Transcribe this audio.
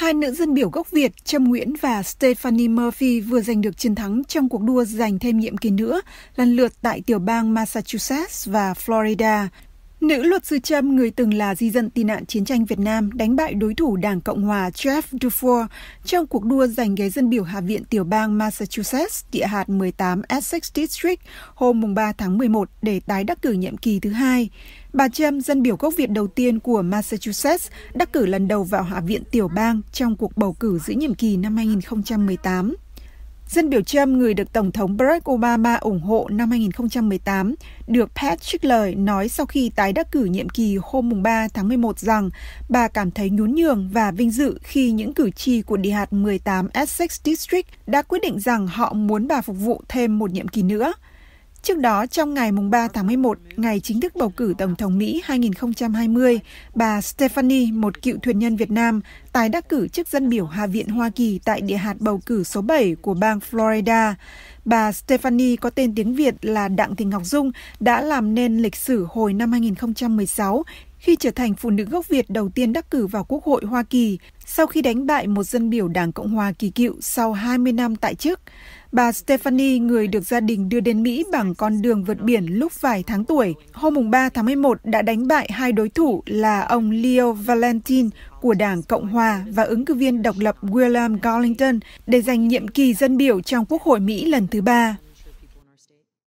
Hai nữ dân biểu gốc Việt Trâm Nguyễn và Stephanie Murphy vừa giành được chiến thắng trong cuộc đua giành thêm nhiệm kỳ nữa, lần lượt tại tiểu bang Massachusetts và Florida. Nữ luật sư Trâm, người từng là di dân tị nạn chiến tranh Việt Nam, đánh bại đối thủ Đảng Cộng hòa Jeff Dufour trong cuộc đua giành ghế dân biểu Hạ viện tiểu bang Massachusetts, địa hạt 18 Essex District hôm 3 tháng 11 để tái đắc cử nhiệm kỳ thứ hai. Bà Trâm, dân biểu gốc Việt đầu tiên của Massachusetts, đắc cử lần đầu vào Hạ viện tiểu bang trong cuộc bầu cử giữa nhiệm kỳ năm 2018. Dân biểu Trump, người được Tổng thống Barack Obama ủng hộ năm 2018, được Pat lời nói sau khi tái đắc cử nhiệm kỳ hôm 3 tháng 11 rằng bà cảm thấy nhún nhường và vinh dự khi những cử tri của địa hạt 18 Essex District đã quyết định rằng họ muốn bà phục vụ thêm một nhiệm kỳ nữa. Trước đó, trong ngày 3 tháng 11, ngày chính thức bầu cử Tổng thống Mỹ 2020, bà Stephanie, một cựu thuyền nhân Việt Nam, tái đắc cử chức dân biểu Hạ viện Hoa Kỳ tại địa hạt bầu cử số 7 của bang Florida. Bà Stephanie có tên tiếng Việt là Đặng Thị Ngọc Dung đã làm nên lịch sử hồi năm 2016 khi trở thành phụ nữ gốc Việt đầu tiên đắc cử vào Quốc hội Hoa Kỳ sau khi đánh bại một dân biểu Đảng Cộng hòa kỳ cựu sau 20 năm tại chức. Bà Stephanie, người được gia đình đưa đến Mỹ bằng con đường vượt biển lúc vài tháng tuổi, hôm 3 tháng 11 đã đánh bại hai đối thủ là ông Leo Valentin của Đảng Cộng Hòa và ứng cử viên độc lập William Garlington để giành nhiệm kỳ dân biểu trong Quốc hội Mỹ lần thứ ba.